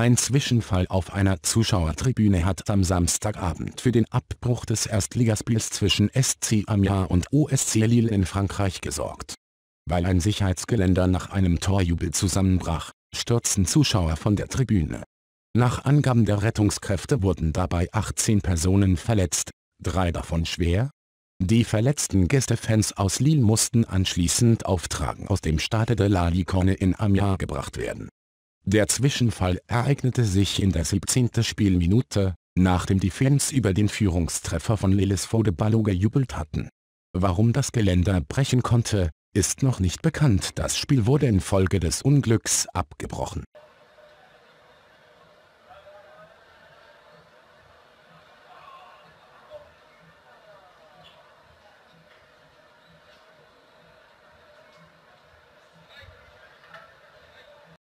Ein Zwischenfall auf einer Zuschauertribüne hat am Samstagabend für den Abbruch des Erstligaspiels zwischen SC Amiens und OSC Lille in Frankreich gesorgt. Weil ein Sicherheitsgeländer nach einem Torjubel zusammenbrach, stürzten Zuschauer von der Tribüne. Nach Angaben der Rettungskräfte wurden dabei 18 Personen verletzt, drei davon schwer. Die verletzten Gästefans aus Lille mussten anschließend auftragen aus dem Stade de la Licorne in Amiens gebracht werden der Zwischenfall ereignete sich in der 17. Spielminute, nachdem die Fans über den Führungstreffer von Lillesfode Ballo gejubelt hatten. Warum das Geländer brechen konnte, ist noch nicht bekannt. Das Spiel wurde infolge des Unglücks abgebrochen.